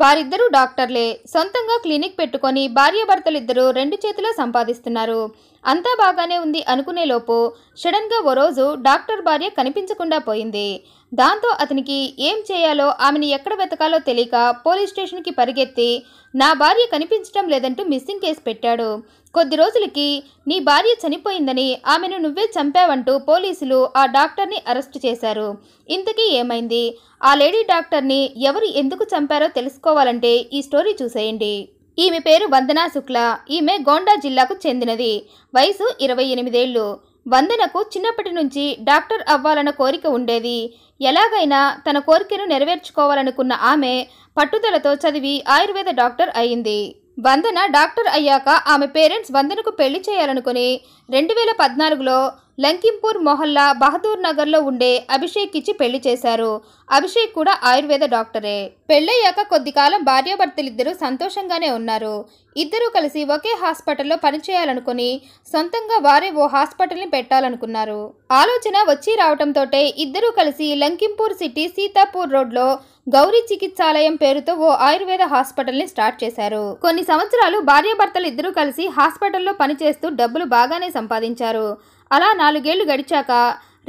వారిద్దరూ డాక్టర్లే సొంతంగా క్లినిక్ పెట్టుకొని భార్యాభర్తలిద్దరూ రెండు చేతిలో సంపాదిస్తున్నారు అంతా బాగానే ఉంది అనుకునేలోపు సడన్గా ఓ రోజు డాక్టర్ భార్య కనిపించకుండా పోయింది దాంతో అతనికి ఏం చేయాలో ఆమెను ఎక్కడ వెతకాలో తెలియక పోలీస్ స్టేషన్కి పరిగెత్తి నా భార్య కనిపించడం లేదంటూ మిస్సింగ్ కేసు పెట్టాడు కొద్ది రోజులకి నీ భార్య చనిపోయిందని ఆమెను నువ్వే చంపావంటూ పోలీసులు ఆ డాక్టర్ని అరెస్ట్ చేశారు ఇంతకీ ఏమైంది ఆ లేడీ డాక్టర్ని ఎవరు ఎందుకు చంపారో తెలుసుకోవాలంటే ఈ స్టోరీ చూసేయండి ఈమె పేరు వందనా శుక్లా ఈమె గోండా జిల్లాకు చెందినది వయసు ఇరవై ఎనిమిదేళ్ళు వందనకు చిన్నప్పటి నుంచి డాక్టర్ అవ్వాలన్న కోరిక ఉండేది ఎలాగైనా తన కోరికను నెరవేర్చుకోవాలనుకున్న ఆమె పట్టుదలతో చదివి ఆయుర్వేద డాక్టర్ అయింది వందన డాక్టర్ అయ్యాక ఆమె పేరెంట్స్ వందనకు పెళ్లి చేయాలనుకుని రెండు వేల పద్నాలుగులో లంకింపూర్ మొహల్లా బహదూర్ నగర్లో ఉండే అభిషేక్ ఇచ్చి పెళ్లి చేశారు అభిషేక్ కూడా ఆయుర్వేద డాక్టరే పెళ్ళయ్యాక కొద్ది కాలం భార్యాభర్తలిద్దరూ సంతోషంగానే ఉన్నారు ఇద్దరూ కలిసి ఒకే హాస్పిటల్లో పనిచేయాలనుకుని సొంతంగా వారే ఓ హాస్పిటల్ని పెట్టాలనుకున్నారు ఆలోచన వచ్చి రావటంతో ఇద్దరూ కలిసి లంకింపూర్ సిటీ సీతాపూర్ రోడ్లో గౌరీ చికిత్సాలయం పేరుతో ఓ ఆయుర్వేద హాస్పిటల్ని స్టార్ట్ చేశారు కొన్ని సంవత్సరాలు భార్యాభర్తలు ఇద్దరూ కలిసి హాస్పిటల్లో పనిచేస్తూ డబ్బులు బాగానే సంపాదించారు అలా నాలుగేళ్లు గడిచాక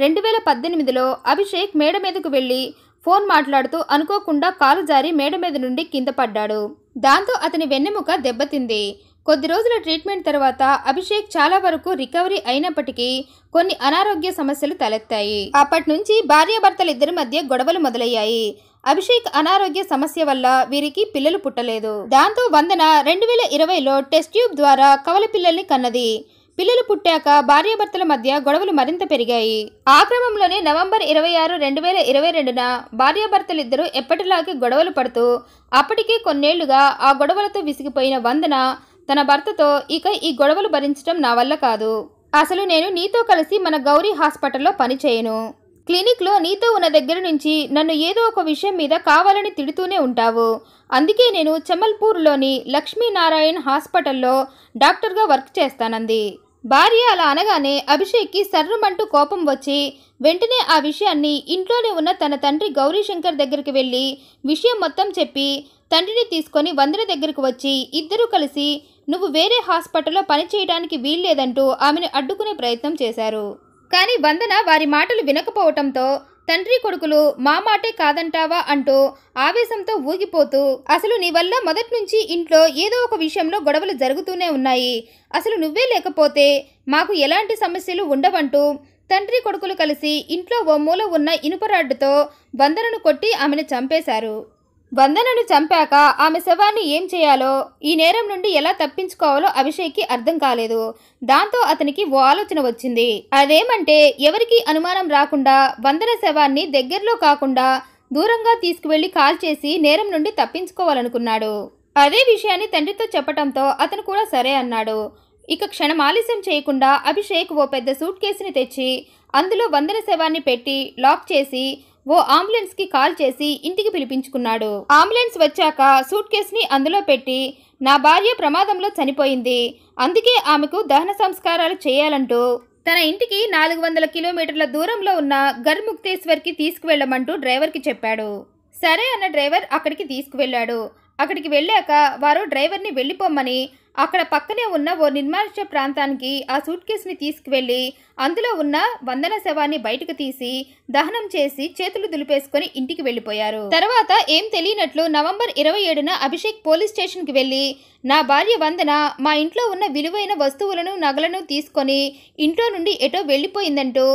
రెండు వేల పద్దెనిమిదిలో అభిషేక్ మేడ మీదకు వెళ్ళి ఫోన్ మాట్లాడుతూ అనుకోకుండా కాలు జారి మేడ మీద నుండి కింద పడ్డాడు దాంతో అతని వెన్నెముక దెబ్బతింది కొద్ది రోజుల ట్రీట్మెంట్ తర్వాత అభిషేక్ చాలా వరకు రికవరీ అయినప్పటికీ కొన్ని అనారోగ్య సమస్యలు తలెత్తాయి అప్పటి నుంచి భార్యాభర్తలిద్దరి మధ్య గొడవలు మొదలయ్యాయి అభిషేక్ అనారోగ్య సమస్య వల్ల వీరికి పిల్లలు పుట్టలేదు దాంతో వందన రెండు వేల ఇరవైలో టెస్ట్ ట్యూబ్ ద్వారా కవల పిల్లల్ని కన్నది పిల్లలు పుట్టాక భార్యాభర్తల మధ్య గొడవలు మరింత పెరిగాయి ఆ క్రమంలోనే నవంబర్ ఇరవై ఆరు రెండు వేల ఇరవై రెండున భార్యాభర్తలిద్దరూ ఎప్పటిలాగే గొడవలు పడుతూ అప్పటికే కొన్నేళ్లుగా ఆ గొడవలతో విసిగిపోయిన వందన తన భర్తతో ఇక ఈ గొడవలు భరించడం నా వల్ల కాదు అసలు నేను నీతో కలిసి మన గౌరీ హాస్పిటల్లో పనిచేయను క్లినిక్లో నీతో ఉన్న దగ్గర నుంచి నన్ను ఏదో ఒక విషయం మీద కావాలని తిడుతూనే ఉంటావు అందుకే నేను చమల్పూర్లోని లక్ష్మీనారాయణ్ హాస్పిటల్లో డాక్టర్గా వర్క్ చేస్తానంది భార్య అలా అనగానే అభిషేక్కి సర్రమంటూ కోపం వచ్చి వెంటనే ఆ విషయాన్ని ఇంట్లోనే ఉన్న తన తండ్రి గౌరీశంకర్ దగ్గరికి వెళ్ళి విషయం మొత్తం చెప్పి తండ్రిని తీసుకొని వందన దగ్గరకు వచ్చి ఇద్దరూ కలిసి నువ్వు వేరే హాస్పిటల్లో పనిచేయడానికి వీల్లేదంటూ ఆమెను అడ్డుకునే ప్రయత్నం చేశారు కానీ వందన వారి మాటలు వినకపోవటంతో తండ్రి కొడుకులు మా మాటే కాదంటావా అంటూ ఆవేశంతో ఊగిపోతూ అసలు నీ వల్ల మొదటి నుంచి ఇంట్లో ఏదో ఒక విషయంలో గొడవలు జరుగుతూనే ఉన్నాయి అసలు నువ్వే లేకపోతే మాకు ఎలాంటి సమస్యలు ఉండవంటూ తండ్రి కొడుకులు కలిసి ఇంట్లో ఓ మూల ఉన్న ఇనుపరాడ్డుతో వందరను కొట్టి ఆమెను చంపేశారు వందనను చంపాక ఆమె శవాన్ని ఏం చేయాలో ఈ నేరం నుండి ఎలా తప్పించుకోవాలో అభిషేక్కి అర్థం కాలేదు దాంతో అతనికి ఓ ఆలోచన వచ్చింది అదేమంటే ఎవరికి అనుమానం రాకుండా వందన శవాన్ని దగ్గరలో కాకుండా దూరంగా తీసుకువెళ్లి కాల్ చేసి నేరం నుండి తప్పించుకోవాలనుకున్నాడు అదే విషయాన్ని తండ్రితో చెప్పటంతో అతను కూడా సరే అన్నాడు ఇక క్షణం ఆలస్యం చేయకుండా అభిషేక్ ఓ పెద్ద సూట్ కేసుని తెచ్చి అందులో వందన శవాన్ని పెట్టి లాక్ చేసి ఓ అంబులెన్స్ కి కాల్ చేసి ఇంటికి పిలిపించుకున్నాడు అంబులెన్స్ వచ్చాక సూట్ ని అందులో పెట్టి నా భార్య ప్రమాదంలో చనిపోయింది అందుకే ఆమెకు దహన సంస్కారాలు చేయాలంటూ తన ఇంటికి నాలుగు వందల కిలోమీటర్ల దూరంలో ఉన్న తీసుకువెళ్లమంటూ తీసుకువెళ్ళమంటూ డ్రైవర్కి చెప్పాడు సరే అన్న డ్రైవర్ అక్కడికి తీసుకువెళ్ళాడు అక్కడికి వెళ్ళాక వారు డ్రైవర్ని వెళ్లిపోమ్మని అక్కడ పక్కనే ఉన్న ఓ నిర్మానుష్య ప్రాంతానికి ఆ సూట్ కేసుని తీసుకువెళ్ళి అందులో ఉన్న వందన శవాన్ని బయటకు తీసి దహనం చేసి చేతులు దులిపేసుకుని ఇంటికి వెళ్ళిపోయారు తర్వాత ఏం తెలియనట్లు నవంబర్ ఇరవై ఏడున అభిషేక్ పోలీస్ స్టేషన్కి వెళ్ళి నా భార్య వందన మా ఇంట్లో ఉన్న విలువైన వస్తువులను నగలను తీసుకొని ఇంట్లో నుండి ఎటో వెళ్ళిపోయిందంటూ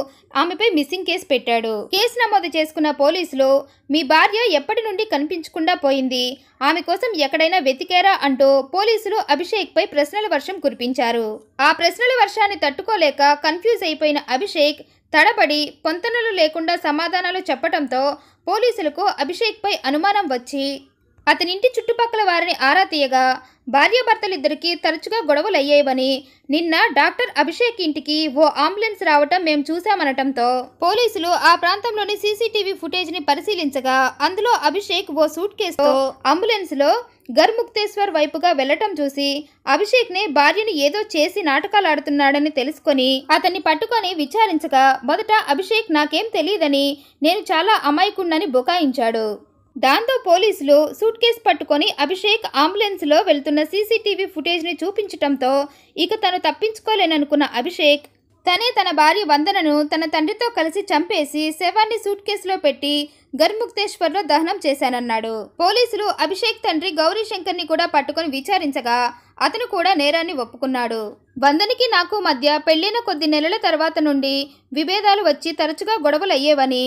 ఆమెపై మిస్సింగ్ కేసు పెట్టాడు కేసు నమోదు చేసుకున్న పోలీసులు మీ భార్య ఎప్పటి నుండి కనిపించకుండా పోయింది ఆమె కోసం ఎక్కడైనా వెతికారా అంటూ పోలీసులు అభిషేక్పై ప్రశ్నల వర్షం కురిపించారు ఆ ప్రశ్నల వర్షాన్ని తట్టుకోలేక కన్ఫ్యూజ్ అయిపోయిన అభిషేక్ తడబడి పొంతనలు లేకుండా సమాధానాలు చెప్పడంతో పోలీసులకు అభిషేక్పై అనుమానం వచ్చి అతని ఇంటి చుట్టుపక్కల వారిని ఆరా తీయగా భార్యాభర్తలిద్దరికీ తరచుగా గొడవలు అయ్యేవని నిన్న డాక్టర్ అభిషేక్ ఇంటికి ఓ అంబులెన్స్ రావటం మేము చూశామనటంతో పోలీసులు ఆ ప్రాంతంలోని సీసీటీవీ ఫుటేజ్ని పరిశీలించగా అందులో అభిషేక్ ఓ సూట్ కేసుతో అంబులెన్స్లో గర్ముక్తేశ్వర్ వైపుగా వెళ్లటం చూసి నే భార్యను ఏదో చేసి నాటకాలాడుతున్నాడని తెలుసుకొని అతన్ని పట్టుకొని విచారించగా మొదట అభిషేక్ నాకేం తెలియదని నేను చాలా అమాయకుండని బుకాయించాడు దాంతో పోలీసులు సూట్ కేసు పట్టుకొని అభిషేక్ అంబులెన్స్లో వెళ్తున్న సీసీటీవీ ఫుటేజ్ని చూపించటంతో ఇక తను తప్పించుకోలేననుకున్న అభిషేక్ తనే తన భార్య వందనను తన తండ్రితో కలిసి చంపేసి శవాన్ని సూట్ కేసులో పెట్టి గర్ముక్తేశ్వర్లో దహనం చేశానన్నాడు పోలీసులు అభిషేక్ తండ్రి ని కూడా పట్టుకొని విచారించగా అతను కూడా నేరాన్ని ఒప్పుకున్నాడు వందనికి నాకు మధ్య పెళ్లిన కొద్ది నెలల తర్వాత నుండి విభేదాలు వచ్చి తరచుగా గొడవలు అయ్యేవని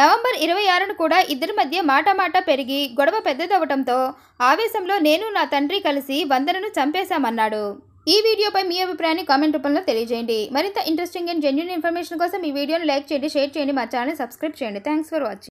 నవంబర్ ఇరవై ఆరును కూడా ఇద్దరి మధ్య మాట పెరిగి గొడవ పెద్దదవటంతో ఆవేశంలో నేను నా తండ్రి కలిసి వందనను చంపేశామన్నాడు ఈ వీడియోపై మీ అభిప్రాయాన్ని కామెంట్ రూపంలో తెలియజేయండి మరింత ఇంట్రెస్టింగ్ అండ్ జెన్యున్ ఇన్ఫర్మేషన్ కోసం ఈ వీడియోను లైక్ చేయండి షేర్ చేయండి మా ఛానల్ సబ్స్క్రైబ్ చేయండి థ్యాంక్స్ ఫర్ వాచింగ్